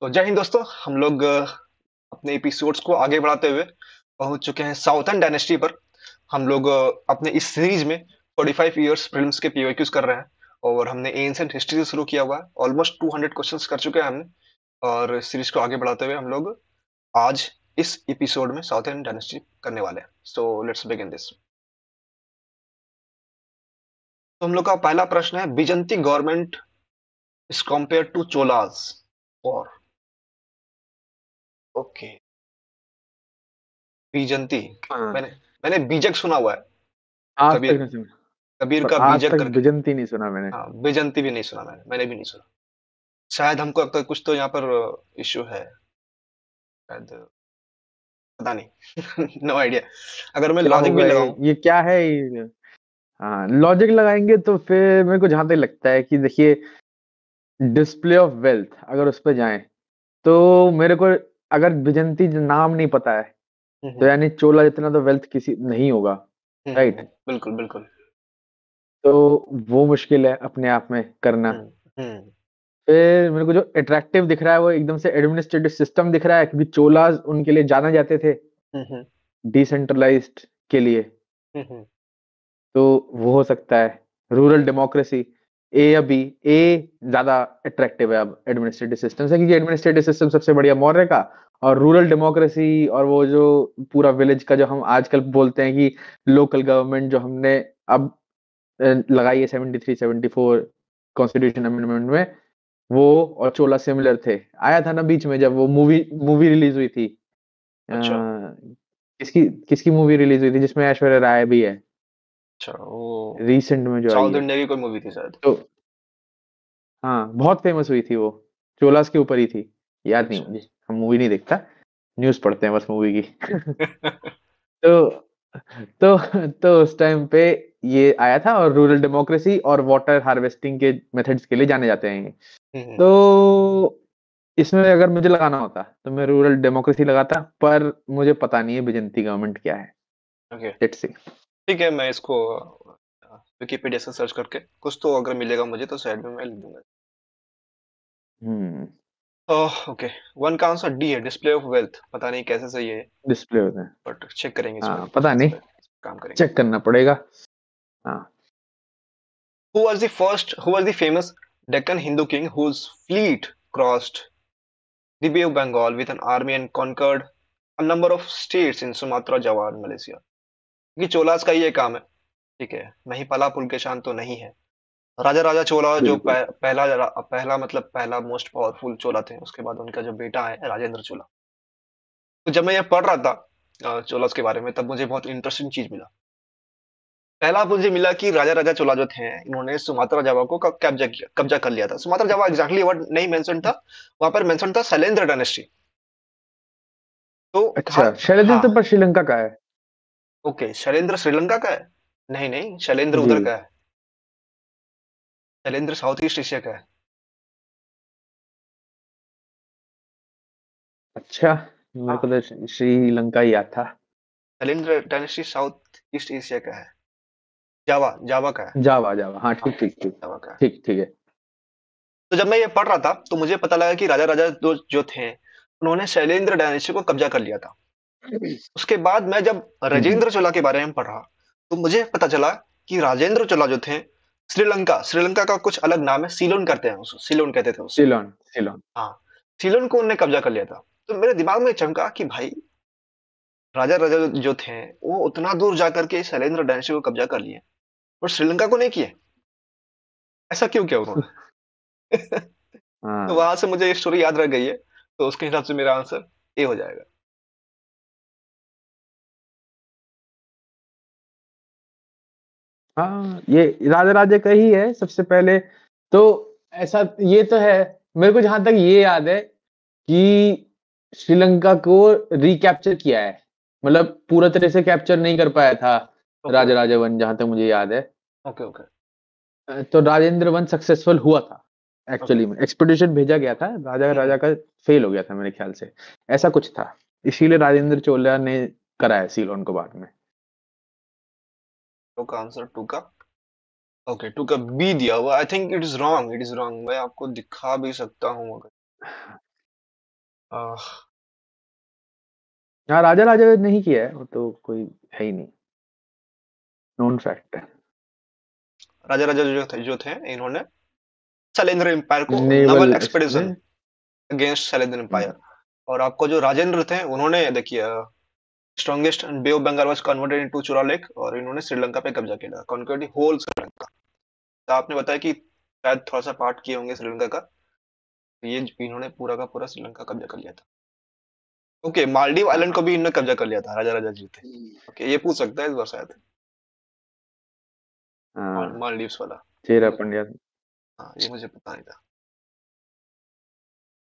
तो जय हिंद दोस्तों हम लोग अपने एपिसोड्स को आगे बढ़ाते हुए पहुंच चुके हैं साउथर्न डायनेस्टी पर हम लोग अपने इस सीरीज में 45 इयर्स फिल्म्स के पी कर रहे हैं और हमने एंसेंट हिस्ट्री से शुरू किया हुआ है ऑलमोस्ट 200 क्वेश्चन कर चुके हैं हमने और सीरीज को आगे बढ़ाते हुए हम लोग आज इस एपिसोड में साउथर्न डायनेस्टी करने वाले हैं सो लेट्स बिगिन दिस तो हम लोग का पहला प्रश्न है Byzantine government is compare to Cholas और ओके बीजंती हाँ। मैंने मैंने बीजक सुना हुआ है आज कबीर कबीर का बीजक कर बीजंती नहीं सुना मैंने हाँ बीजंती भी नहीं सुना मैंने मैंने भी नहीं सुना शायद हमको लगता है कुछ तो यहाँ पर इश्यू uh, है शायद uh, पता नहीं नो आइडिया अगर मैं लॉजिक भी लगाऊं ये क्या है लॉजिक हाँ, लगाएंगे तो फिर मेरे को जहां तक लगता है कि देखिए डिस्प्ले ऑफ वेल्थ अगर उस पर जाए तो मेरे को अगर विजंती नाम नहीं पता है तो यानी चोला जितना तो वेल्थ किसी नहीं होगा राइट बिल्कुल बिल्कुल तो वो मुश्किल है अपने आप में करना फिर मेरे को जो अट्रैक्टिव दिख रहा है वो एकदम से एडमिनिस्ट्रेटिव सिस्टम दिख रहा है क्योंकि चोला उनके लिए जाना जाते थे डिसेंट्रलाइज्ड के लिए तो वो हो सकता है रूरल डेमोक्रेसी ए या बी ए ज्यादा अट्रैक्टिव है अब एडमिनिस्ट्रेटिव सिस्टम से क्योंकि एडमिनिस्ट्रेटिव सिस्टम सबसे बढ़िया मौर्य का और रूरल डेमोक्रेसी और वो जो पूरा विलेज का जो हम आजकल बोलते हैं कि लोकल गवर्नमेंट जो हमने अब लगाई है seventy three seventy four constitution amendment में वो और चोला सिमिलर थे आया था ना बीच में जब वो मूवी मूवी रिलीज हुई थी अच्छा। आ, किसकी किसकी मूवी रिलीज हुई थी जिसमें ऐश्वर्या राय भी है अच्छा रिसेंट में जो आई साउथ है इंडिया की कोई मूवी थी शायद तो हाँ बहुत फेमस हुई थी वो चोलास के ऊपर ही थी याद नहीं अच्छा। मुझे हम मूवी नहीं देखता न्यूज पढ़ते हैं बस मूवी की तो तो तो उस टाइम पे ये आया था और रूरल डेमोक्रेसी और वाटर हार्वेस्टिंग के मेथड्स के लिए जाने जाते हैं हम्म, हम्म। तो इसमें अगर मुझे लगाना होता तो मैं रूरल डेमोक्रेसी लगाता पर मुझे पता नहीं है बिजंती गवर्नमेंट क्या है लेट्स सी ठीक है मैं इसको विकिपीडिया से सर्च करके कुछ तो अगर मिलेगा मुझे तो साइड में मैं लिख हम्म ओके वन का आंसर डी है डिस्प्ले ऑफ वेल्थ पता नहीं कैसे सही है डिस्प्ले ऑफ बट चेक करेंगे आ, हाँ, पता नहीं काम करेंगे चेक करना पड़ेगा हां who was the first who was the famous Deccan Hindu king whose fleet crossed the Bay of Bengal with an army and conquered a number of states in Sumatra, Java and Malaysia. क्योंकि चोलास का ये काम है ठीक है नहीं पला पुलकेशान तो नहीं है राजा राजा चोला जो पह, पहला पहला मतलब पहला मोस्ट पावरफुल चोला थे उसके बाद उनका जो बेटा है राजेंद्र चोला तो जब मैं ये पढ़ रहा था चोलास के बारे में तब मुझे बहुत इंटरेस्टिंग चीज मिला पहला मुझे मिला कि राजा राजा चोला जो थे इन्होंने सुमात्रा जावा को कब्जा किया कब्जा कर लिया था सुमात्रा जावा एग्जैक्टली वर्ड नहीं मेंशन था वहां पर मेंशन था शैलेंद्र डायनेस्टी तो अच्छा हाँ, शैलेंद्र तो हाँ, तो पर श्रीलंका का है ओके शैलेंद्र श्रीलंका का है नहीं नहीं शैलेंद्र उधर का है शैलेंद्र साउथ ईस्ट एशिया का है अच्छा मेरे हाँ। को तो श्रीलंका ही याद था Shailendra dynasty south east Asia का है जावा जावा का है जावा जावा हाँ ठीक ठीक ठीक जावा का ठीक ठीक है तो जब मैं ये पढ़ रहा था तो मुझे पता लगा कि राजा राजा जो जो थे उन्होंने शैलेंद्र डायनेस्टी को कब्जा कर लिया था उसके बाद मैं जब हम्म। राजेंद्र चोला के बारे में पढ़ा, तो मुझे पता चला कि राजेंद्र चोला जो थे, श्रीलंका श्रीलंका का कुछ अलग नाम है, सीलोन करते हैं सीलोन कहते थे सीलोन सीलोन हाँ, सीलोन को उन्होंने कब्ज़ा कर लिया था। तो मेरे दिमाग में चमका कि भाई राजा राजा जो थे, वो उतना दूर जाकर के शैलेंद्र डायनेस्टी को कब्ज़ा कर लिए और श्रीलंका को नहीं किए। ऐसा क्यों किया उन्होंने? हाँ। तो वहां से मुझे ये स्टोरी याद रह गई है, तो उसके हिसाब से मेरा आंसर ए हो जाएगा। हाँ ये राजा राजे का ही है सबसे पहले तो ऐसा ये तो है मेरे को जहां तक ये याद है कि श्रीलंका को रिकैप्चर किया है मतलब पूरा तरह से कैप्चर नहीं कर पाया था okay. राजा राजा वन जहां तक मुझे याद है ओके okay, ओके okay. तो राजेंद्र वन सक्सेसफुल हुआ था एक्चुअली okay. में एक्सपेडिशन भेजा गया था राजा राजा का फेल हो गया था मेरे ख्याल से ऐसा कुछ था इसीलिए राजेंद्र चोला ने कराया सीलोन को बाद में लोग का आंसर टू का ओके टू का बी दिया हुआ I think it is wrong it is wrong मैं आपको दिखा भी सकता हूँ अगर यहाँ राजा राजा नहीं किया है वो तो कोई है ही नहीं नॉन फैक्ट है राजा राजा जो थे जो थे इन्होंने शैलेंद्र एम्पायर को naval expedition against Shailendra empire और आपको जो राजेंद्र थे उन्होंने देखिए strongest Bay of Bengal was converted into Chola lake और इन्होंने श्रीलंका पे कब्जा किया conquered the होल श्रीलंका तो आपने बताया कि शायद थोड़ा सा पार्ट किए होंगे श्रीलंका का तो ये इन्होंने पूरा का पूरा श्रीलंका कब्जा कर लिया था ओके मालदीव आइलैंड को भी इन्होंने कब्जा कर लिया था राजा राजा जी थे ओके ये पूछ सकता है इस बार शायद मालदीव हाँ। वाला चेरा पंडिया हाँ ये मुझे पता नहीं था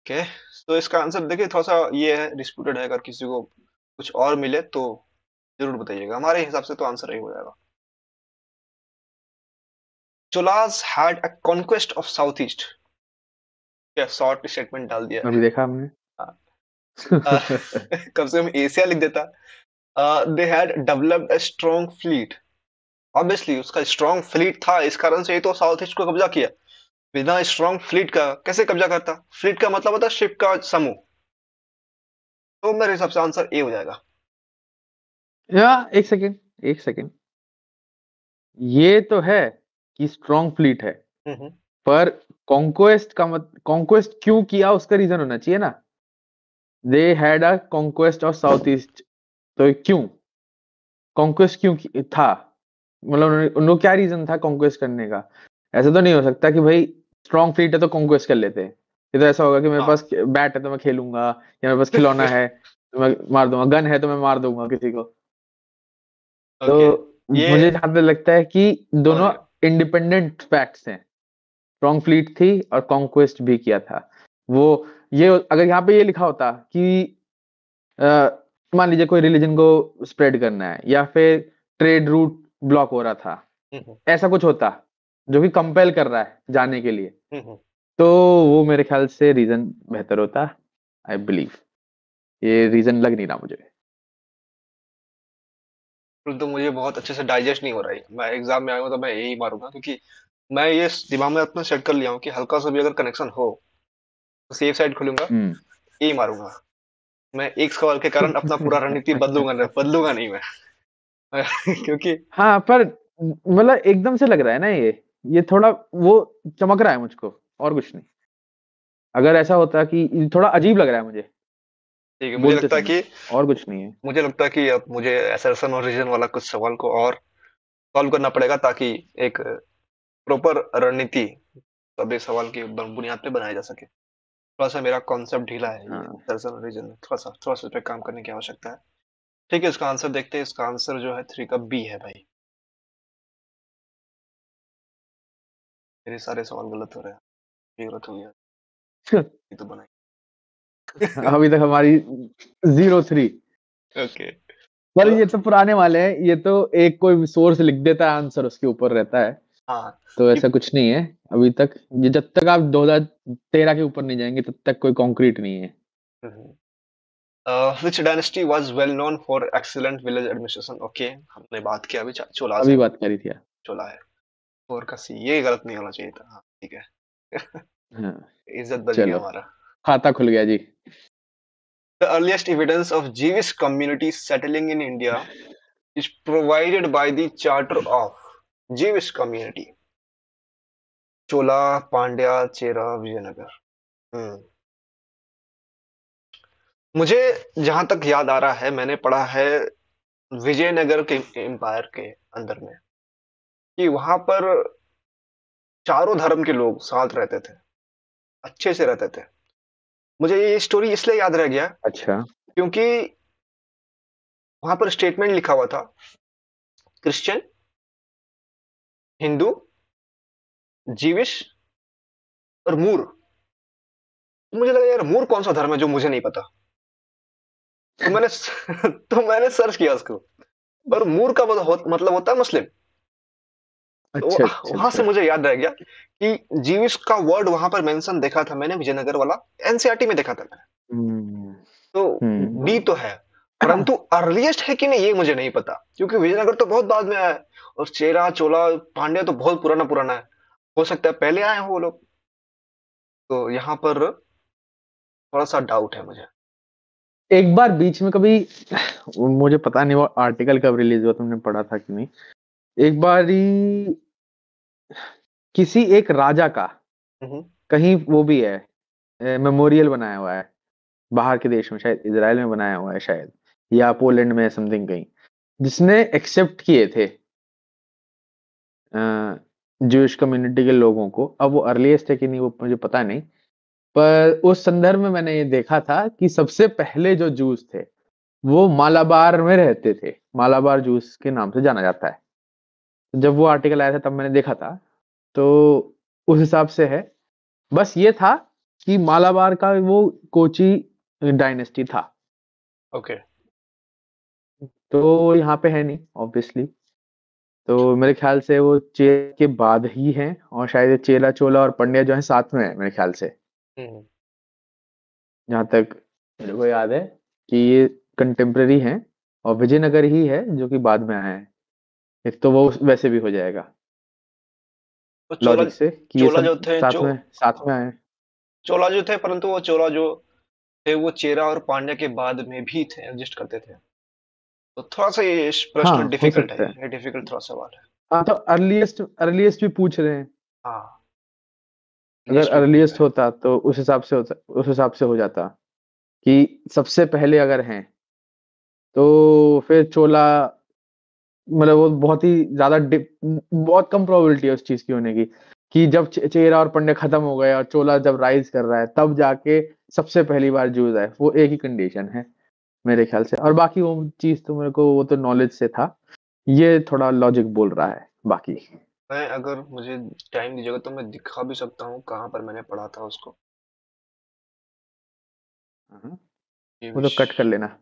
ओके तो इसका आंसर देखिए थोड़ा सा ये है डिस्प्यूटेड है अगर किसी को कुछ और मिले तो जरूर बताइएगा हमारे हिसाब से तो आंसर यही हो जाएगा Cholas had a conquest of south east क्या शॉर्ट स्टेटमेंट डाल दिया अभी देखा हमने कम से कम एशिया लिख देता they had developed a strong fleet obviously उसका स्ट्रांग फ्लीट था इस कारण से ही तो साउथ ईस्ट को कब्जा किया बिना स्ट्रांग फ्लीट का कैसे कब्जा करता फ्लीट का मतलब होता है शिप का समूह तो मेरे हिसाब से आंसर ए हो जाएगा या एक सेकेंड एक सेकेंड ये तो है कि स्ट्रॉन्ग फ्लीट है पर कॉन्क्वेस्ट का मत कॉन्क्वेस्ट क्यों किया उसका रीजन होना चाहिए ना they had a conquest of south east तो क्यों कॉन्क्वेस्ट क्यों था मतलब उन्होंने क्या रीजन था कॉन्क्वेस्ट करने का ऐसा तो नहीं हो सकता कि भाई स्ट्रॉन्ग फ्लीट है तो कॉन्क्वेस्ट कर लेते हैं ये तो ऐसा होगा कि मेरे हाँ। पास बैट है तो मैं खेलूंगा या मेरे पास खिलौना है तो मैं मार दूंगा गन है तो मैं मार दूंगा किसी को तो okay. तो ये... मुझे जहां तक लगता है कि दोनों इंडिपेंडेंट फैक्ट्स हैं स्ट्रॉन्ग फ्लीट थी और कॉन्क्वेस्ट भी किया था वो ये अगर यहाँ पे ये लिखा होता कि मान लीजिए कोई रिलीजन को स्प्रेड करना है या फिर ट्रेड रूट ब्लॉक हो रहा था हम्म, हम्म। ऐसा कुछ होता जो कि कंपेल कर रहा है जाने के लिए हम्म, तो वो मेरे ख्याल से रीजन बेहतर होता आई बिलीव ये रीजन लग नहीं रहा मुझे तो मुझे बहुत अच्छे से डाइजेस्ट नहीं हो रहा है मैं एग्जाम में आऊंगा तो मैं यही मारूंगा क्योंकि मैं ये दिमाग में अपना सेट कर लिया हूँ कि हल्का सा भी अगर कनेक्शन हो तो सेफ साइड खोलूंगा हम्म। यही मारूंगा मैं एक सवाल के कारण अपना पूरा रणनीति बदलूंगा नहीं बदलूंगा नहीं मैं क्योंकि हाँ पर मतलब एकदम से लग रहा है ना ये ये थोड़ा वो चमक रहा है मुझको और कुछ नहीं अगर ऐसा होता कि थोड़ा अजीब लग रहा है मुझे ठीक है मुझे लगता है कि और कुछ नहीं है मुझे लगता है कि अब मुझे एसरसन और रीजन वाला कुछ सवाल को और सॉल्व करना पड़ेगा ताकि एक प्रॉपर रणनीति सभी सवाल की बुनियाद पे बनाया जा सके थोड़ा सा मेरा कॉन्सेप्ट ढीला है हाँ। एसरसन और रीजन में थोड़ा सा थोड़ा सा उस पर काम करने की आवश्यकता है ठीक है इसका आंसर देखते हैं इसका आंसर जो है थ्री का बी है भाई मेरे सारे सवाल गलत हो रहे हैं फिगर तुम यार तो बनाई अभी तक हमारी जीरो थ्री ओके पर ये तो पुराने वाले हैं ये तो एक कोई सोर्स लिख देता है आंसर उसके ऊपर रहता है हाँ तो ऐसा कुछ नहीं है अभी तक ये जब तक आप 2013 के ऊपर नहीं जाएंगे तब तक कोई कंक्रीट नहीं है which dynasty was well known for excellent village administration okay हमने बात किया अभी चोला अभी बात करी थी चोला है और कसी ये गलत नहीं होना चाहिए था हाँ, ठीक है हाँ। इज्जत बच गया हमारा खाता खुल गया जी the earliest evidence of Jewish community settling in India is provided by the charter of Jewish community Chola Pandya Chera Vijayanagara मुझे जहां तक याद आ रहा है मैंने पढ़ा है विजयनगर के एम्पायर के अंदर में कि वहां पर चारों धर्म के लोग साथ रहते थे अच्छे से रहते थे मुझे ये स्टोरी इसलिए याद रह गया अच्छा क्योंकि वहां पर स्टेटमेंट लिखा हुआ था क्रिश्चियन हिंदू जीविश और मूर तो मुझे लगा यार मूर कौन सा धर्म है जो मुझे नहीं पता तो मैंने तो मैंने सर्च किया उसको पर मूर का मतलब होता है मुस्लिम अच्छा, अच्छा, वहां से अच्छा। मुझे याद रह गया कि जीविस का वर्ड वहां पर मेंशन देखा था मैंने विजयनगर वाला एनसीईआरटी e में देखा था मैंने हम्म। तो बी हम्म। तो है परंतु अर्लीस्ट है कि नहीं ये मुझे नहीं पता क्योंकि विजयनगर तो बहुत बाद में आया है और चेरा चोला पांड्या तो बहुत पुराना पुराना है हो सकता है पहले आए हो वो लोग तो यहाँ पर थोड़ा सा डाउट है मुझे एक बार बीच में कभी मुझे पता नहीं वो आर्टिकल कब रिलीज हुआ तुमने पढ़ा था कि नहीं एक बार ही किसी एक राजा का हम्म। कहीं वो भी है मेमोरियल बनाया हुआ है बाहर के देश में शायद इसराइल में बनाया हुआ है शायद या पोलैंड में समथिंग कहीं जिसने एक्सेप्ट किए थे जूश कम्युनिटी के लोगों को अब वो अर्लीस्ट है कि नहीं वो मुझे पता नहीं पर उस संदर्भ में मैंने ये देखा था कि सबसे पहले जो जूस थे वो मालाबार में रहते थे मालाबार जूस के नाम से जाना जाता है जब वो आर्टिकल आया था तब मैंने देखा था तो उस हिसाब से है बस ये था कि मालाबार का वो कोची डायनेस्टी था ओके तो यहाँ पे है नहीं ऑब्वियसली तो मेरे ख्याल से वो चेर के बाद ही है और शायद चेला चोला और पंड्या जो है साथ में है मेरे ख्याल से जहाँ हम्म। तक मेरे को याद है कि ये कंटेम्प्रेरी हैं और विजयनगर ही है जो कि बाद में आए हैं तो वो वैसे भी हो जाएगा लॉजिक से कि चोला जो थे साथ में साथ में आए चोला जो थे परंतु वो चोला जो थे वो चेरा और पांड्या के बाद में भी थे एग्जिस्ट करते थे तो थोड़ा सा ये प्रश्न हाँ, डिफिकल्ट है, ये डिफिकल्ट थोड़ा सवाल है हाँ तो अर्लीस्ट अर्लीस्ट भी पूछ रहे हैं हाँ अगर अर्लीस्ट होता तो उस हिसाब से होता उस हिसाब से हो जाता कि सबसे पहले अगर हैं तो फिर चोला मतलब वो बहुत ही ज्यादा बहुत कम प्रोबेबिलिटी है उस चीज की होने की कि जब चेहरा और पंडे खत्म हो गए और चोला जब राइज कर रहा है तब जाके सबसे पहली बार जूज आए वो एक ही कंडीशन है मेरे ख्याल से और बाकी वो चीज तो मेरे को वो तो नॉलेज से था ये थोड़ा लॉजिक बोल रहा है बाकी मैं अगर मुझे टाइम दीजिएगा तो मैं दिखा भी सकता हूँ कहाँ पर मैंने पढ़ा था उसको हम्म। वो तो कट कर लेना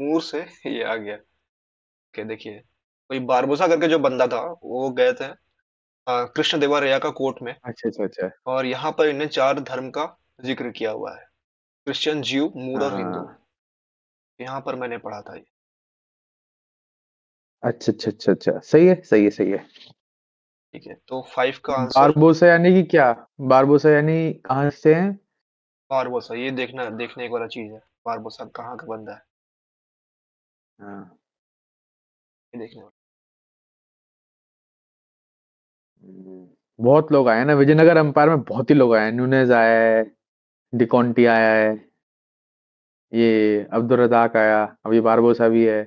मूर से ये आ गया के देखिए कोई बारबोसा करके जो बंदा था वो गए थे कृष्ण कृष्ण रया का कोर्ट में अच्छा अच्छा अच्छा और यहाँ पर इन्हें चार धर्म का जिक्र किया हुआ है क्रिश्चियन जीव मूर और हिंदू हाँ। यहाँ पर मैंने पढ़ा था ये अच्छा अच्छा अच्छा अच्छा सही है सही है सही है ठीक है तो फाइव का आंसर बारबोसा यानी कि क्या बारबोसा यानी कहाँ से है बारबोसा ये देखना देखने एक वाला चीज है बारबोसा कहाँ का बंदा है हाँ। हम्म, बहुत लोग आए ना विजयनगर अंपायर में बहुत ही लोग आए न्यूनेज आया है डिकॉन्टी आया है ये अब्दुल रजाक आया अभी बारबोसा भी है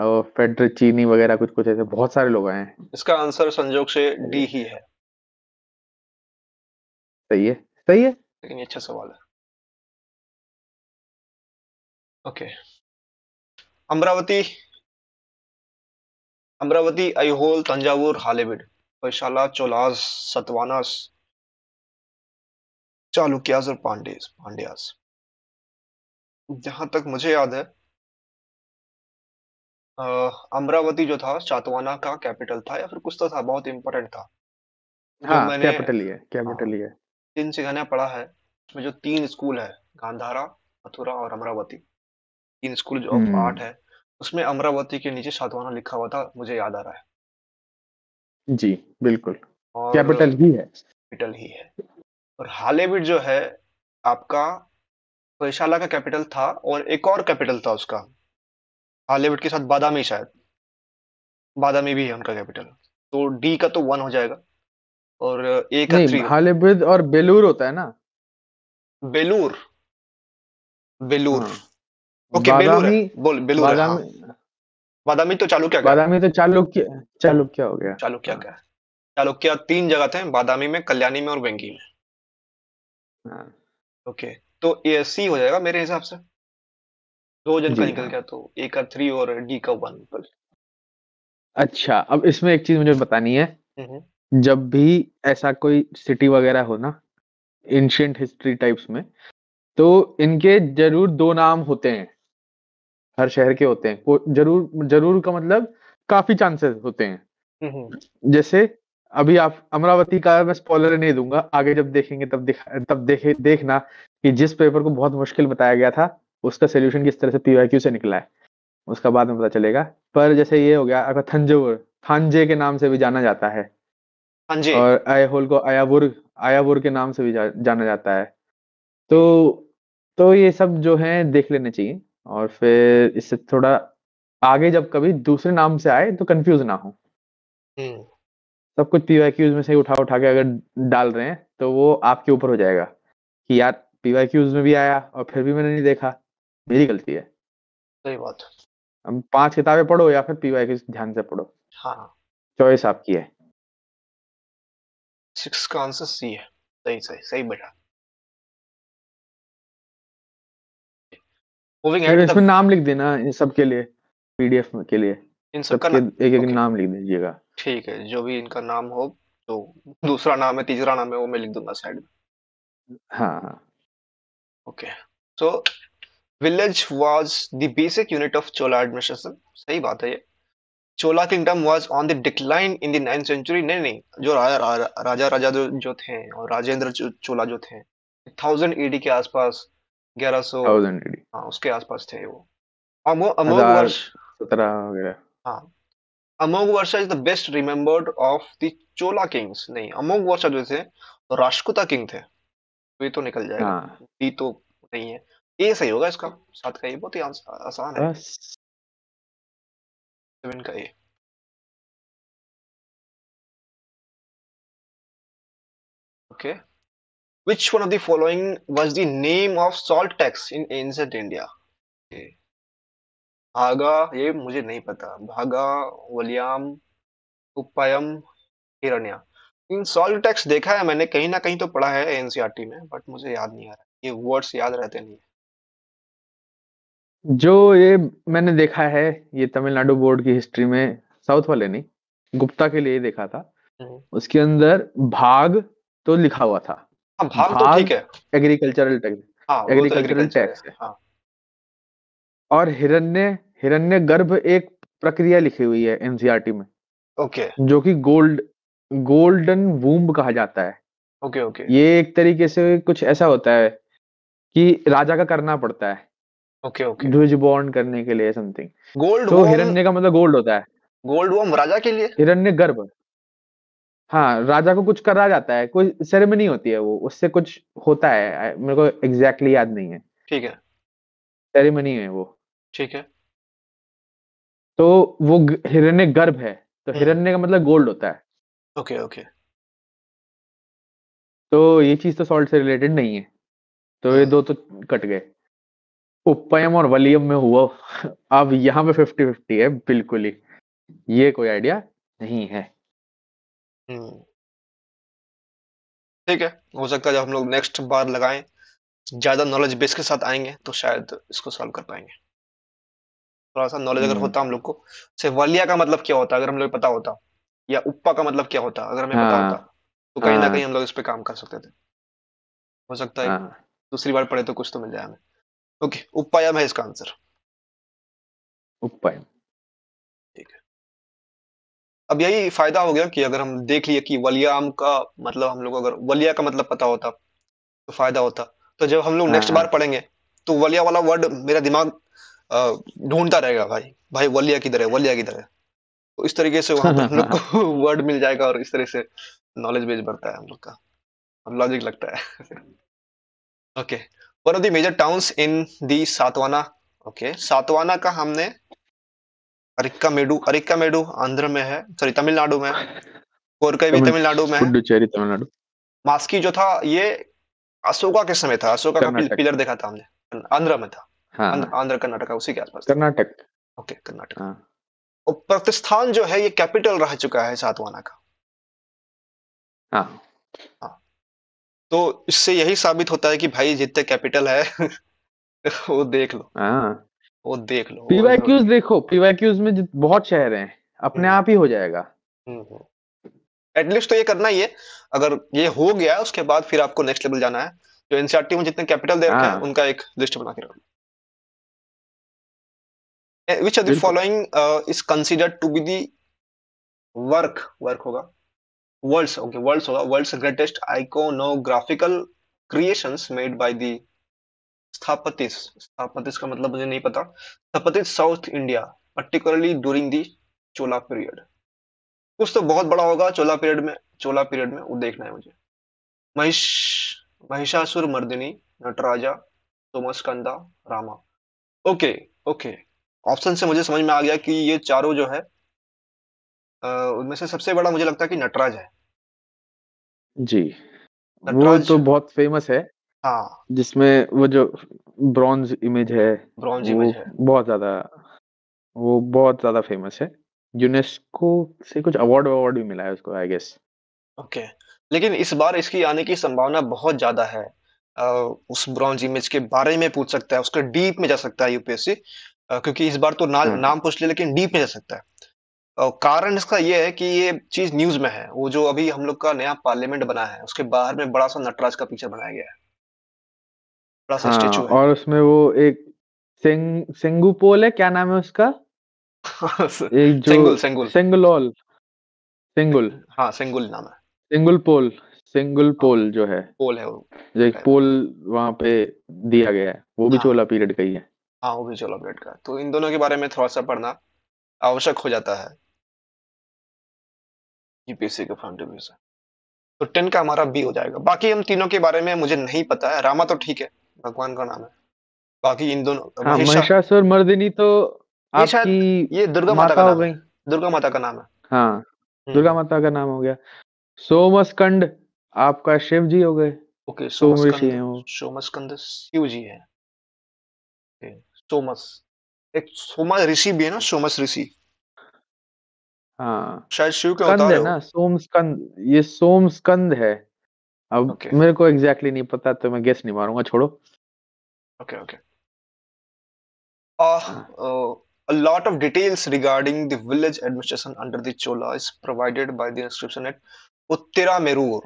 और चीनी वगैरह कुछ कुछ ऐसे बहुत सारे लोग आए हैं इसका आंसर संजोग से डी ही है सही है सही है लेकिन ये अच्छा सवाल है ओके अमरावती अमरावती अहोल तंजावुर हालेबिड वैशाला चोलास सतवानास चालुक्यास और पांडेस पांड्यास जहां तक मुझे याद है अमरावती जो था सातवाना का कैपिटल था या फिर कुछ तो था बहुत इम्पोर्टेंट था तो हाँ, मैंने कैपिटल ही है कैपिटल हाँ, ही है तीन सिखाने पढ़ा है उसमें जो तीन स्कूल है गांधारा मथुरा और अमरावती इन स्कूल ऑफ हम्म। आर्ट है उसमें अमरावती के नीचे सातवाना लिखा हुआ था मुझे याद आ रहा है जी बिल्कुल और कैपिटल ही है कैपिटल ही है और हालेबिट जो है आपका वैशाला का कैपिटल था और एक और कैपिटल था उसका हालेबिट के साथ बादामी शायद बादामी भी है उनका कैपिटल तो डी का तो वन हो जाएगा और ए का नहीं थ्री हालेबिद और बेलूर होता है ना बेलूर बेलूर हाँ ओके बादामी बोल बेलूर हाँ। बादामी बादामी तो चालुक्य बादामी तो चालुक्य चालुक्य हो गया चालू क्या क्या चालू क्या तीन जगह थे बादामी में कल्याणी में और वेंगी में ओके हाँ। तो ए सी हो जाएगा मेरे हिसाब से दो जन का निकल गया तो ए का थ्री और डी का वन निकल अच्छा अब इसमें एक चीज मुझे बतानी है हम्म। जब भी ऐसा कोई सिटी वगैरह हो ना एंशियंट हिस्ट्री टाइप्स में तो इनके जरूर दो नाम होते हैं हर शहर के होते हैं जरूर जरूर का मतलब काफी चांसेस होते हैं हम्म, हम्म। जैसे अभी आप अमरावती का मैं स्पॉलर नहीं दूंगा आगे जब देखेंगे तब दिखा तब देखे देखना कि जिस पेपर को बहुत मुश्किल बताया गया था उसका सोल्यूशन किस तरह से पीवाईक्यू से निकला है उसका बाद में पता चलेगा पर जैसे ये हो गया अगर थंजोर थानजे के नाम से भी जाना जाता है और आयाहोल को आयावुर आयावुर के नाम से भी जा, जाना जाता है तो तो ये सब जो है देख लेने चाहिए और फिर इससे थोड़ा आगे जब कभी दूसरे नाम से आए तो कंफ्यूज ना हो हम्म। सब कुछ पीवाईक्यूज में से उठा उठा के अगर डाल रहे हैं तो वो आपके ऊपर हो जाएगा कि यार पीवाईक्यूज में भी आया और फिर भी मैंने नहीं देखा मेरी गलती है सही बात हम पांच किताबें पढ़ो या फिर पीवाईक्यूज ध्यान से पढ़ो हाँ चॉइस आपकी है सिक्स का आंसर सी है सही सही सही बेटा मूविंग हेड इसमें नाम लिख देना इन सब के लिए पीडीएफ के लिए इन सब का एक एक नाम लिख दीजिएगा ठीक है जो भी इनका नाम हो तो दूसरा नाम है तीसरा नाम है वो मैं लिख दूंगा साइड में हाँ okay so village was the basic unit of Chola administration सही बात है ये Chola kingdom was on the decline in the ninth century नहीं नहीं जो राजा राजा, राजा जो, जो थे और राजेंद्र चोला जो थे थाउजेंड ईडी के आसपास ग्यारह सौ हाँ, उसके आसपास थे वो अमो अमोग वर्ष सत्रह वगैरह हाँ Amogha Varsha is the best remembered of the Chola kings नहीं अमोग वर्षा जो थे राष्ट्रकुता किंग थे तो ये तो निकल जाएगा हाँ। डी तो नहीं है ए सही होगा इसका सात का ये बहुत ही आसान है सेवन का ये okay okay. Which one of the following was the name of salt tax in ancient India? भागा ये मुझे नहीं पता भागा वलियाम उपायम हिरण्या इन सॉल्ट टैक्स देखा है मैंने कहीं ना कहीं तो पढ़ा है एनसीईआरटी e में बट मुझे याद नहीं आ रहा ये वर्ड्स याद रहते नहीं जो ये मैंने देखा है ये तमिलनाडु बोर्ड की हिस्ट्री में साउथ वाले नहीं गुप्ता के लिए देखा था हम्म। उसके अंदर भाग तो लिखा हुआ था भाग तो ठीक है एग्रीकल्चरल टैक्स एग्रीकल्चरल टैक्स और हिरण्य हिरण्य गर्भ एक प्रक्रिया लिखी हुई है एनसीआरटी e में ओके जो कि गोल्ड गोल्डन वूम्ब कहा जाता है ओके ओके ये एक तरीके से कुछ ऐसा होता है कि राजा का करना पड़ता है ओके ओके ध्वज बॉर्न करने के लिए समथिंग गोल्ड तो हिरण्य का मतलब गोल्ड होता है गोल्ड वोम राजा के लिए हिरण्य गर्भ हाँ राजा को कुछ करा जाता है कोई सेरेमनी होती है वो उससे कुछ होता है मेरे को एग्जैक्टली exactly याद नहीं है ठीक है सेरेमनी है वो ठीक है तो वो हिरण्य गर्भ है तो हम्म। हिरण्य का मतलब गोल्ड होता है ओके ओके तो ये चीज तो सॉल्ट से रिलेटेड नहीं है तो ये हम्म। दो तो कट गए उपयम और वलियम में हुआ अब यहाँ पे फिफ्टी फिफ्टी है बिल्कुल ही ये कोई आइडिया नहीं है हम्म। ठीक है, हो सकता है जब हम लोग नेक्स्ट बार लगाएँ, ज़्यादा नॉलेज बेस के साथ आएंगे तो शायद इसको सॉल्व कर पाएंगे थोडा थोड़ा-सा नॉलेज अगर हम्म। होता हम लोग को सेवलिया का मतलब क्या होता है? अगर हम लोग पता होता या उप्पा का मतलब क्या होता? अगर हमें पता होता, हाँ। तो कहीं ना हाँ। कहीं हम लोग इस पे काम कर सकते थे। हो सकता है हाँ। दूसरी बार पढ़े तो कुछ तो मिल जाए हमें। ओके, उप्पायम है इसका आंसर। उप्पा अब यही फायदा हो गया कि अगर हम देख लिए कि वलियाम का मतलब हम लोग अगर वलिया का मतलब पता होता तो फायदा होता तो जब हम लोग हाँ, नेक्स्ट हाँ। बार पढ़ेंगे तो वलिया वाला वर्ड मेरा दिमाग ढूंढता रहेगा भाई भाई वलिया किधर है वलिया किधर है तो इस तरीके से वहां पर हम लोग को वर्ड मिल जाएगा और इस तरह से नॉलेज बेस बढ़ता है हम लोग का और लॉजिक लगता है okay one of the major towns in the Satavahana okay Satavahana का हमने अरिका मेडू अरिका मेडू आंध्र में है सॉरी तमिलनाडु में कोरकई भी तमिलनाडु में पुडुचेरी तमिलनाडु मास्की जो था ये अशोका के समय था अशोका का पिलर देखा था हमने आंध्र में था हाँ। आंध्र कर्नाटक उसी के आसपास कर्नाटक ओके कर्नाटक हाँ। और प्रतिष्ठान जो है ये कैपिटल रह चुका है सातवाना का हाँ। तो इससे यही साबित होता है कि भाई जितने कैपिटल है वो देख लो हाँ। वो देख लो पीवाईक्यूज देखो पीवाईक्यूज में बहुत शहर हैं अपने हम्म। आप ही हो जाएगा एटलीस्ट हम्म, हम्म। तो ये करना ही है अगर ये हो गया उसके बाद फिर आपको नेक्स्ट लेवल जाना है जो एनसीआरटी e में जितने कैपिटल दे रखे हैं हाँ। उनका एक लिस्ट बना के रखो which of the following is considered to be the work work होगा वर्ल्ड्स ओके वर्ल्ड्स होगा world's greatest iconographical creations made by the Sthapatis. Sthapatis का मतलब मुझे नहीं पता Sthapatis south India particularly during the Chola period कुछ तो बहुत बड़ा होगा चोला पीरियड में चोला पीरियड में वो देखना है मुझे Mahisha Mahishasura Mardini Nataraja Somaskanda Rama okay okay option से मुझे समझ में आ गया कि ये चारों जो है उनमें से सबसे बड़ा मुझे लगता है कि नटराज है जी नटराज वो तो बहुत फेमस है हाँ जिसमें वो जो ब्रॉन्ज इमेज है ब्रॉन्ज इमेज है बहुत ज्यादा वो बहुत ज्यादा फेमस है यूनेस्को से कुछ अवार्ड अवार्ड भी मिला है उसको आई गेस ओके लेकिन इस बार इसकी आने की संभावना बहुत ज्यादा है उस ब्रॉन्ज इमेज के बारे में पूछ सकता है उसके डीप में जा सकता है यूपीएससी क्योंकि इस बार तो ना, हम्म। नाम पूछ लिया लेकिन डीप में जा सकता है और कारण इसका यह है कि ये चीज न्यूज में है वो जो अभी हम लोग का नया पार्लियामेंट बना है उसके बाहर में बड़ा सा नटराज का पिक्चर बनाया गया है बड़ा हाँ, स्टेचू है और उसमें वो एक सिंग सिंगुपोल है क्या नाम है उसका एक जो सिंगुल सिंगुल सिंगुलोल सिंगुल हाँ सिंगुल नाम है सिंगुल पोल सिंगल हाँ। पोल जो है पोल है वो जो एक पोल वहां पे दिया गया है वो भी हाँ। चोला पीरियड का ही है हाँ वो भी चोला पीरियड का तो इन दोनों के बारे में थोड़ा सा पढ़ना आवश्यक हो जाता है यूपीएससी के पॉइंट ऑफ से तो टेन का हमारा बी हो जाएगा बाकी हम तीनों के बारे में मुझे नहीं पता है रामा तो ठीक है भगवान का नाम है बाकी इन दोनों हाँ, महिषासुर मर्दिनी तो आपकी ये दुर्गा माता, माता का नाम है दुर्गा माता का नाम है हाँ हम्म। दुर्गा माता का नाम हो गया सोमस्कंड आपका शिव जी हो गए ओके सोम ऋषि सोमस्कंद शिव जी है सोमस एक सोमा ऋषि भी है ना सोमस ऋषि हाँ शायद शिव के अवतार है ना सोमस्कंद ये सोमस्कंद है अब okay. मेरे को एग्जैक्टली exactly नहीं पता तो मैं गेस नहीं मारूंगा छोड़ो Okay, okay. Uh, uh, a lot of details regarding the village administration under the Chola is provided by the inscription at uttira merur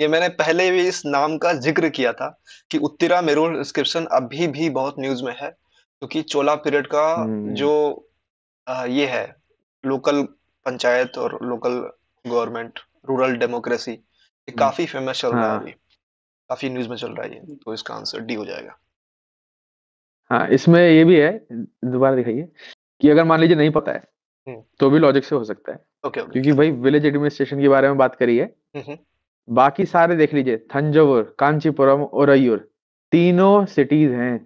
ये मैंने पहले भी इस नाम का जिक्र किया था कि उत्तरा मेरूर इंस्क्रिप्शन अभी भी बहुत न्यूज में है क्योंकि तो चोला पीरियड का जो आ, ये है लोकल पंचायत और लोकल गवर्नमेंट रूरल डेमोक्रेसी ये काफी फेमस चल रहा है अभी काफी न्यूज में चल रहा है ये हम्म। तो इसका आंसर डी हो जाएगा हाँ इसमें ये भी है दोबारा दिखाइए कि अगर मान लीजिए नहीं पता है हम्म। तो भी लॉजिक से हो सकता है ओके ओके क्योंकि भाई विलेज एडमिनिस्ट्रेशन के बारे में बात करी है हम्म, बाकी सारे देख लीजिए थंजावुर कांचीपुरम और अयूर तीनों सिटीज हैं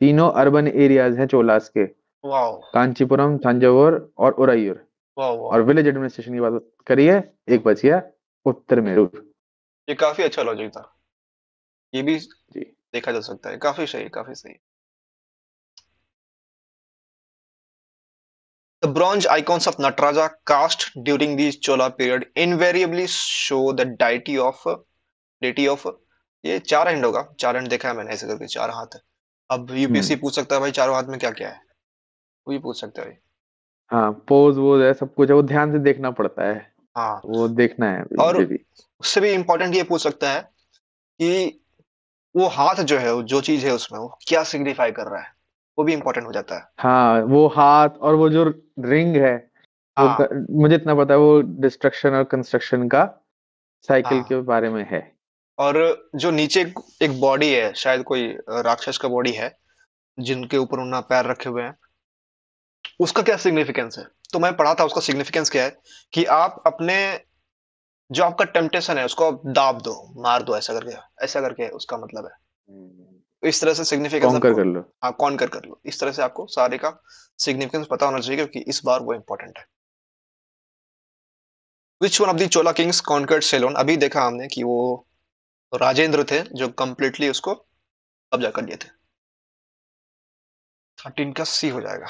तीनों अर्बन एरियाज हैं चोलास के कांचीपुरम थंजावुर और उरायूर और विलेज एडमिनिस्ट्रेशन की बात करिए एक बचिया उत्तर मेरूर ये काफी अच्छा लॉजिक था ये भी जी देखा जा सकता है काफी सही काफी सही The bronze icons of Nataraja cast during this Chola period invariably show the deity of deity of ये चार हैंड होगा चार हैंड देखा है मैंने ऐसे करके चार हाथ अब यूपीएससी हम्म। पूछ सकता है भाई चारों हाथ में क्या क्या है वो भी पूछ सकता है हाँ पोज वो है सब कुछ है वो ध्यान से देखना पड़ता है हाँ वो देखना है और उससे भी इम्पोर्टेंट ये पूछ सकता है कि वो हाथ जो है जो चीज है उसमें वो क्या सिग्निफाई कर रहा है वो भी इम्पोर्टेंट हो जाता है हाँ वो हाथ और वो जो रिंग है हाँ, वो, मुझे इतना पता है वो डिस्ट्रक्शन और कंस्ट्रक्शन का साइकिल हाँ, के बारे में है और जो नीचे एक बॉडी है शायद कोई राक्षस का बॉडी है जिनके ऊपर उन्होंने पैर रखे हुए हैं उसका क्या सिग्निफिकेंस है तो मैं पढ़ा था उसका सिग्निफिकेंस क्या है कि आप अपने जो आपका टेम्पटेशन है उसको आप दाब दो मार दो ऐसा करके ऐसा करके उसका मतलब है हम्म। इस तरह से सिग्निफिकेंस कर, कर लो हाँ कौन कर कर लो इस तरह से आपको सारे का सिग्निफिकेंस पता होना चाहिए क्योंकि इस बार वो इंपॉर्टेंट है which one of the Chola kings conquered Ceylon अभी देखा हमने कि वो राजेंद्र थे जो कंप्लीटली उसको कब्जा कर लिए थे थर्टीन का सी हो जाएगा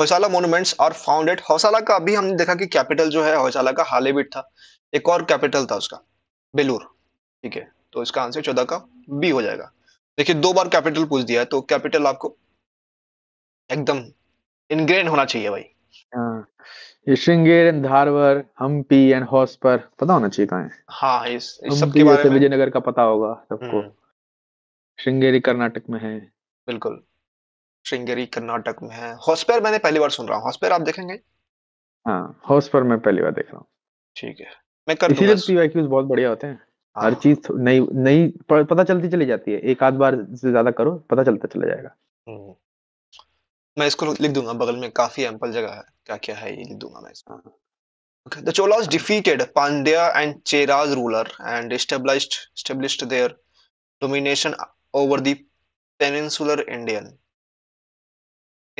Hoysala monuments are founded Hoysala का अभी हमने देखा कि कैपिटल जो है हौसाला का हालेबिट था एक और कैपिटल था उसका बेलूर ठीक है तो इसका आंसर चौदह का बी हो जाएगा देखिए दो बार कैपिटल पूछ दिया है तो कैपिटल आपको एकदम इनग्रेन होना चाहिए भाई श्रृंगेर एंड धारवर हम्पी एंड हॉस पर पता होना चाहिए कहाँ है हाँ इस, इस सब के बारे में विजयनगर का पता होगा सबको श्रृंगेरी हम्म। कर्नाटक में है बिल्कुल श्रृंगेरी कर्नाटक में है हॉस्पेर मैंने पहली बार सुन रहा हूँ हॉस्पेर आप देखेंगे हाँ हॉस्पेर मैं पहली बार देख रहा हूँ ठीक है मैं कर इसीलिए पीवाईक्यूज तो बहुत बढ़िया होते हैं हाँ। हर चीज नई नई पता चलती चली जाती है एक आध बार से ज्यादा करो पता चलता चला जाएगा हम्म। मैं इसको लिख दूंगा बगल में काफी एम्पल जगह है क्या क्या है ये लिख दूंगा मैं इसको द हाँ। The defeated Pandya and Cheras ruler and and established their domination over over the Indian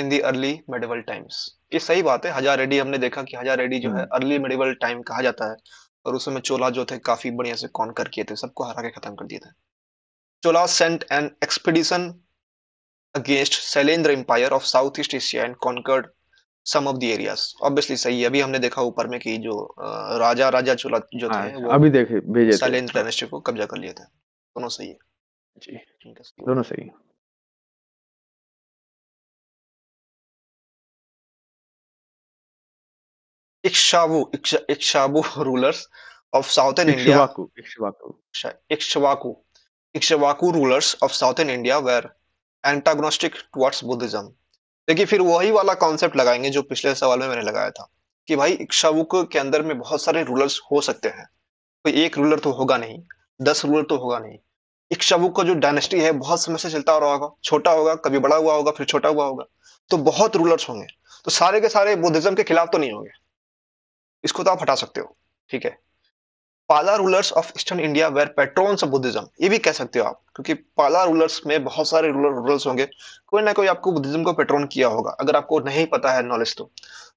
in the early medieval times ये सही बात है हजार एडी हमने देखा कि हजार एडी जो है अर्ली मेडिवल टाइम कहा जाता है और उस समय चोला जो थे काफी बढ़िया से कौन कर किए थे सबको हरा के खत्म कर दिए थे Chola sent an expedition against Shailendra empire of south east Asia and conquered some of the areas obviously सही है अभी हमने देखा ऊपर में कि जो राजा राजा चोला जो थे हाँ, वो अभी देखे भेजे सैलेंद्र डायनेस्टी को कब्जा कर लिए थे दोनों सही है जी दोनों सही है Ikshvaku Ikshvaku rulers of of southern Ikshawaku, India. Ikshawaku. Ikshawaku. Ikshawaku rulers of southern India were antagonistic towards देखिए फिर वही वाला कॉन्सेप्ट लगाएंगे जो पिछले सवाल में मैंने लगाया था कि भाई इक्शावुक के अंदर में बहुत सारे रूलर्स हो सकते हैं कोई एक रूलर तो होगा नहीं दस रूलर तो होगा नहीं इक्शावुक का जो डायनेस्टी है बहुत समय से चलता रहा होगा छोटा होगा कभी बड़ा हुआ होगा फिर छोटा हुआ होगा तो बहुत रूलर्स होंगे तो सारे के सारे बुद्धिज्म के खिलाफ तो नहीं होंगे इसको तो आप हटा सकते हो ठीक है Pala rulers of eastern India were patrons of Buddhism ये भी कह सकते हो आप क्योंकि पाला रूलर्स में बहुत सारे रूलर रूलर्स होंगे कोई ना कोई आपको बुद्धिज्म को पेट्रोन किया होगा अगर आपको नहीं पता है नॉलेज तो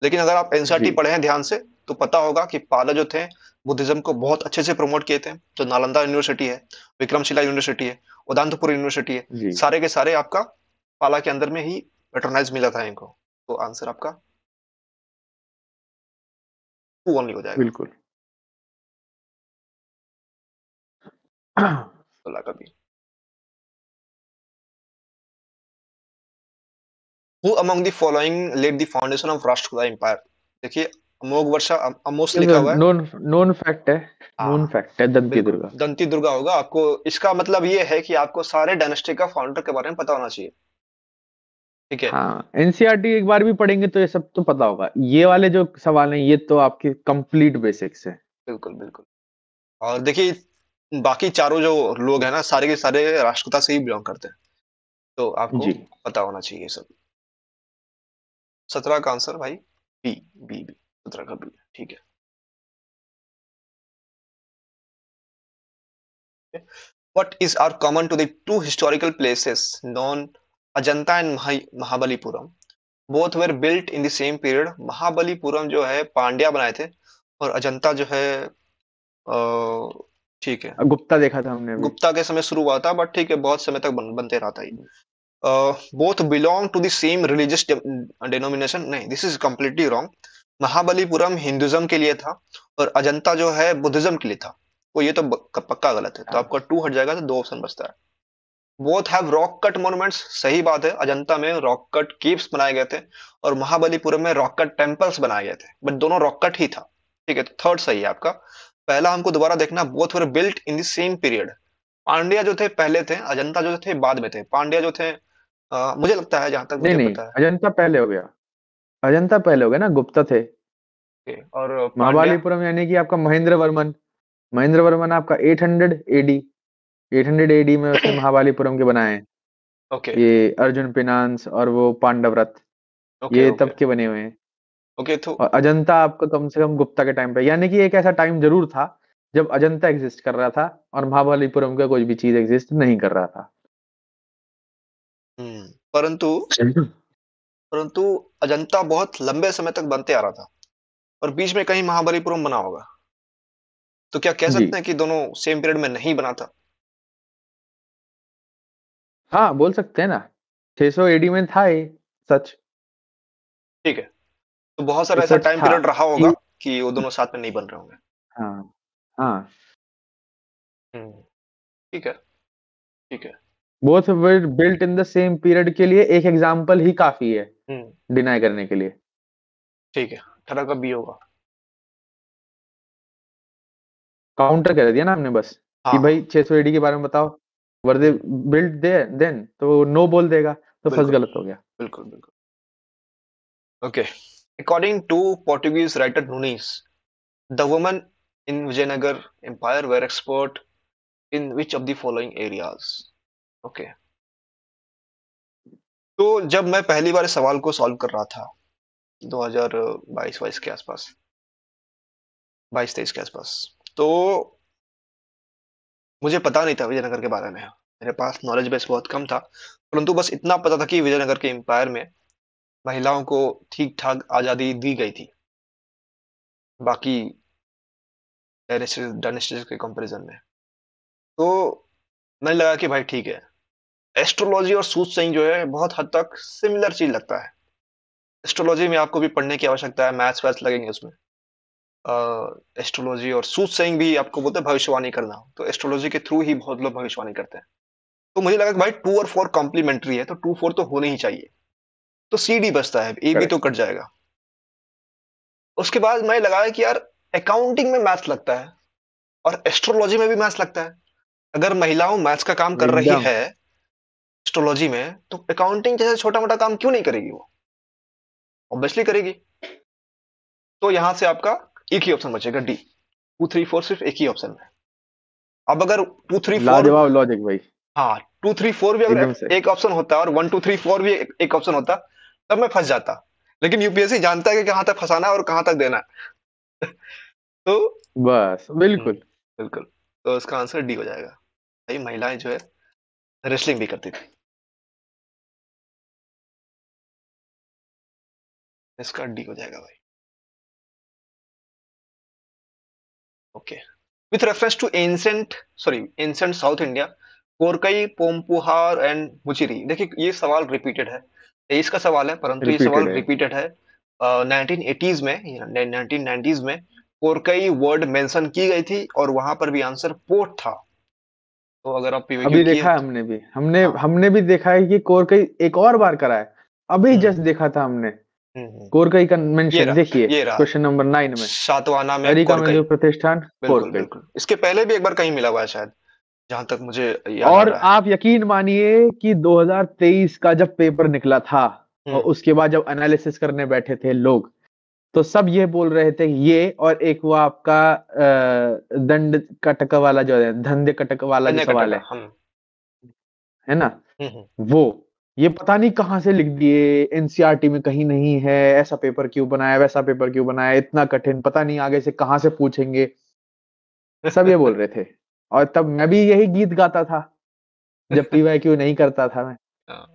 लेकिन अगर आप एनसीआरटी पढ़े हैं ध्यान से तो पता होगा कि पाला जो थे बुद्धिज्म को बहुत अच्छे से प्रमोट किए थे जो नालंदा यूनिवर्सिटी है विक्रमशिला यूनिवर्सिटी है उदान्तपुर यूनिवर्सिटी है सारे के सारे आपका पाला के अंदर में ही पेट्रोनाइज मिला था इनको तो आंसर आपका टू ओनली हो जाएगा बिल्कुल सोलह तो का भी who among the following laid the foundation of Rashtrakuta empire देखिए अमोघ वर्षा अमोस लिखा तो हुआ है नॉन नॉन फैक्ट है नॉन हाँ। फैक्ट है दंती दुर्गा दंती दुर्गा होगा आपको इसका मतलब ये है कि आपको सारे डायनेस्टी का फाउंडर के बारे में पता होना चाहिए ठीक है हाँ एनसीईआरटी e एक बार भी पढ़ेंगे तो ये सब तो पता होगा ये वाले जो सवाल हैं ये तो आपके कंप्लीट बेसिक्स है बिल्कुल बिल्कुल और देखिए बाकी चारों जो लोग हैं ना सारे के सारे राष्ट्रकता से ही बिलोंग करते हैं तो आपको पता होना चाहिए सब सत्रह का आंसर भाई बी बी बी सत्रह का बी ठीक है what is are common to the historical places non Ajanta and Mahabalipuram both were built in the same period Mahabalipuram जो है पांड्या बनाए थे और अजंता जो है ठीक है गुप्ता देखा था हमने गुप्ता के समय शुरू हुआ था बट ठीक है बहुत समय तक बन, बनते रहा था both belong to the same religious denomination नहीं this is completely wrong Mahabalipuram Hinduism के लिए था और अजंता जो है बुद्धिज्म के लिए था वो तो ये तो पक्का गलत है तो हाँ। आपका टू हट जाएगा तो दो ऑप्शन बचता है both have rock cut monuments सही बात है अजंता में रॉक कट केव्स बनाए गए थे और महाबलीपुरम में रॉक कट टेम्पल्स बनाए गए थे बट दोनों रॉक कट ही था ठीक है थर्ड तो सही है आपका पहला हमको दोबारा देखना both were built in the same period Pandya जो थे पहले थे अजंता जो थे बाद में थे पांड्या जो थे आ, मुझे लगता है जहां तक मुझे नहीं, पता है अजंता पहले हो गया अजंता पहले हो गया ना गुप्ता थे और महाबलीपुरम यानी कि आपका महेंद्र वर्मन महेंद्र वर्मन आपका 800 एडी एट हंड्रेड एडी में उसने महाबालीपुरम के बनाए ओके okay. ये अर्जुन पिनांस और वो पांडव रथ okay, ये okay. तब के बने हुए हैं ओके तो और अजंता आपका कम से कम गुप्ता के टाइम पे यानी कि एक ऐसा टाइम जरूर था जब अजंता एग्जिस्ट कर रहा था और महाबलीपुरम का कोई भी चीज एग्जिस्ट नहीं कर रहा था हम्म, परंतु परंतु अजंता बहुत लंबे समय तक बनते आ रहा था और बीच में कहीं महाबलीपुरम बना होगा तो क्या कह सकते हैं कि दोनों सेम पीरियड में नहीं बना था हाँ, बोल सकते हैं ना। 600 एडी में था ये, सच। ठीक है। तो बहुत सारा ऐसा टाइम पीरियड रहा होगा कि वो दोनों साथ में नहीं बन रहे होंगे। हाँ, हाँ। हम्म, ठीक है, ठीक है। Both built in the same period के लिए एक एग्ज़ाम्पल ही काफ़ी है, डिनाई हम्म। करने के लिए। ठीक है, थोड़ा का बी होगा। काउंटर कर दिया ना हमने बस, हाँ। कि हाँ। भाई 600 एडी के बारे में बताओ। Were they build they then तो नो बोल देगा तो फर्स्ट गलत हो गया बिल्कुल बिल्कुल okay according to Portuguese writer Nuniz the woman in Vijayanagara empire were expert in which of the following areas okay तो जब मैं पहली बार सवाल को सॉल्व कर रहा था 2022 बाईस के आसपास 22 23 के आसपास तो मुझे पता नहीं था विजयनगर के बारे में मेरे पास नॉलेज बेस बहुत कम था परंतु बस इतना पता था कि विजयनगर के एम्पायर में महिलाओं को ठीक ठाक आज़ादी दी गई थी बाकी के कंपैरिजन में तो मैंने लगा कि भाई ठीक है एस्ट्रोलॉजी और सूच सही जो है बहुत हद तक सिमिलर चीज लगता है एस्ट्रोलॉजी में आपको भी पढ़ने की आवश्यकता है मैथ्स वैथ्स लगेंगे उसमें एस्ट्रोलॉजी और सूच सेइंग भी आपको बोलते हैं भविष्यवाणी करना तो एस्ट्रोलॉजी के थ्रू ही बहुत लोग भविष्यवाणी करते हैं तो मुझे लगा कि भाई टू और फोर कॉम्प्लीमेंट्री है तो टू फोर तो होने ही चाहिए तो सी डी बचता है ए भी तो कट जाएगा उसके बाद मैं लगा कि यार अकाउंटिंग में मैथ्स लगता है और एस्ट्रोलॉजी में भी मैथ्स लगता है अगर महिलाओं मैथ्स का काम कर रही है एस्ट्रोलॉजी में तो अकाउंटिंग जैसे छोटा मोटा काम क्यों नहीं करेगी वो ऑब्वियसली करेगी तो यहां से आपका एक ही ऑप्शन बचेगा डी टू थ्री फोर सिर्फ एक ही ऑप्शन में अब अगर टू थ्री फोर लॉजिक भाई हाँ टू थ्री फोर भी अगर एक ऑप्शन होता और वन टू थ्री फोर भी एक ऑप्शन होता तब मैं फंस जाता लेकिन यूपीएससी जानता है कि कहाँ तक फंसाना है और कहाँ तक देना है तो बस बिल्कुल हम्म, बिल्कुल तो इसका आंसर डी हो जाएगा भाई महिलाएं जो है रेसलिंग भी करती थी इसका डी हो जाएगा भाई okay with reference to ancient sorry ancient south India Korkai Poompuhar and Muziris देखिए ये सवाल रिपीटेड है तेईस का सवाल है परंतु ये सवाल रिपीटेड है नाइनटीन एटीज में नाइनटीन नाइनटीज में कोरकई वर्ड मेंशन की गई थी और वहां पर भी आंसर पोर्ट था तो अगर आप अभी देखा है हमने भी हमने हाँ। हमने भी देखा है कि कोरकई एक और बार करा है अभी जस्ट हम्म। देखा था हमने हम्म। कोरकई का मेंशन देखिए क्वेश्चन नंबर नाइन में सातवाना में अमेरिका में जो प्रतिष्ठान बिल्कुल इसके पहले भी एक बार कहीं मिला हुआ है शायद जहां तक मुझे याद और रहा। आप यकीन मानिए कि 2023 का जब पेपर निकला था हम्म। और उसके बाद जब एनालिसिस करने बैठे थे लोग तो सब ये बोल रहे थे ये और एक वो आपका दंड कटक वाला जो है धंधे कटक वाला जो सवाल है है ना हम्म, वो ये पता नहीं कहाँ से लिख दिए एनसीआरटी e में कहीं नहीं है ऐसा पेपर क्यों बनाया वैसा पेपर क्यों बनाया इतना कठिन पता नहीं आगे से कहाँ से पूछेंगे सब ये बोल रहे थे और तब मैं भी यही गीत गाता था जब पी वाई क्यू नहीं करता था मैं हाँ।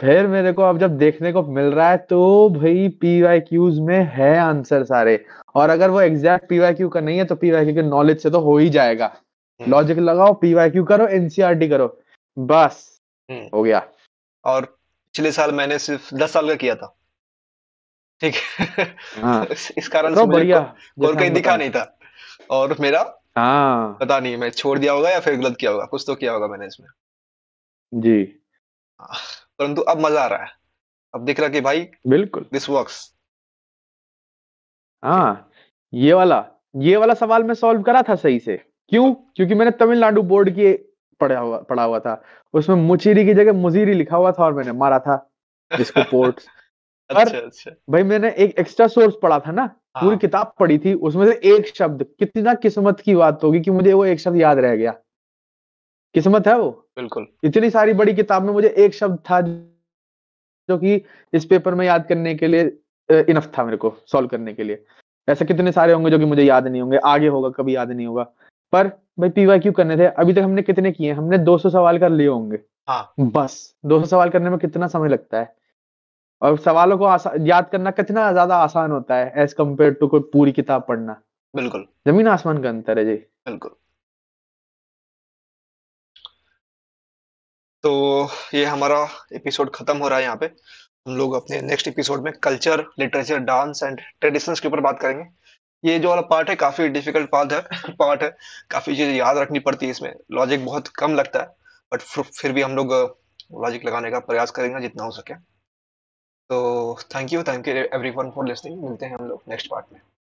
फिर मेरे को अब जब देखने को मिल रहा है तो भाई पी वाई क्यूज में है आंसर सारे और अगर वो एग्जैक्ट पी वाई क्यू का नहीं है तो पी वाई क्यू के नॉलेज से तो हो ही जाएगा लॉजिक हम्म। लगाओ पी वाई क्यू करो एनसीआरटी e करो बस हम्म। हो गया और पिछले साल मैंने सिर्फ दस साल का किया था ठीक है हाँ। इस कारण तो से बढ़िया और कहीं दिखा नहीं था और मेरा हाँ पता नहीं मैं छोड़ दिया होगा या फिर गलत किया होगा कुछ तो किया होगा मैंने इसमें जी परंतु अब मजा आ रहा है अब दिख रहा कि भाई बिल्कुल दिस वर्क्स हाँ ये वाला ये वाला सवाल मैं सॉल्व करा था सही से क्यों क्योंकि मैंने तमिलनाडु बोर्ड की पड़ा हुआ पड़ा हुआ था उसमें मुचीरी की जगह मुजीरी लिखा हुआ था और मैंने मारा था जिसको पोर्ट्स अच्छा, पर अच्छा, भाई मैंने एक एक्स्ट्रा सोर्स पढ़ा था ना पूरी हाँ। किताब पढ़ी थी उसमें से एक शब्द कितना किस्मत की बात होगी कि मुझे वो एक शब्द याद रह गया किस्मत है वो बिल्कुल इतनी सारी बड़ी किताब में मुझे एक शब्द था जो कि इस पेपर में याद करने के लिए इनफ था मेरे को सॉल्व करने के लिए ऐसे कितने सारे होंगे जो कि मुझे याद नहीं होंगे आगे होगा कभी याद नहीं होगा पर भाई पीवाईक्यू करने थे अभी तक हमने कितने किए हमने 200 सवाल कर लिए होंगे हाँ बस 200 सवाल करने में कितना समय लगता है और सवालों को याद करना कितना ज्यादा आसान होता है एज कम्पेयर टू कोई पूरी किताब पढ़ना बिल्कुल जमीन आसमान का अंतर है जी बिल्कुल तो ये हमारा एपिसोड खत्म हो रहा है यहाँ पे हम लोग अपने नेक्स्ट एपिसोड में culture literature dance and traditions के ऊपर बात करेंगे ये जो वाला पार्ट है काफी डिफिकल्ट पार्ट है पार्ट है काफी चीजें याद रखनी पड़ती है इसमें लॉजिक बहुत कम लगता है बट फिर भी हम लोग लॉजिक लगाने का प्रयास करेंगे जितना हो सके तो thank you thank you everyone for listening मिलते हैं हम लोग नेक्स्ट पार्ट में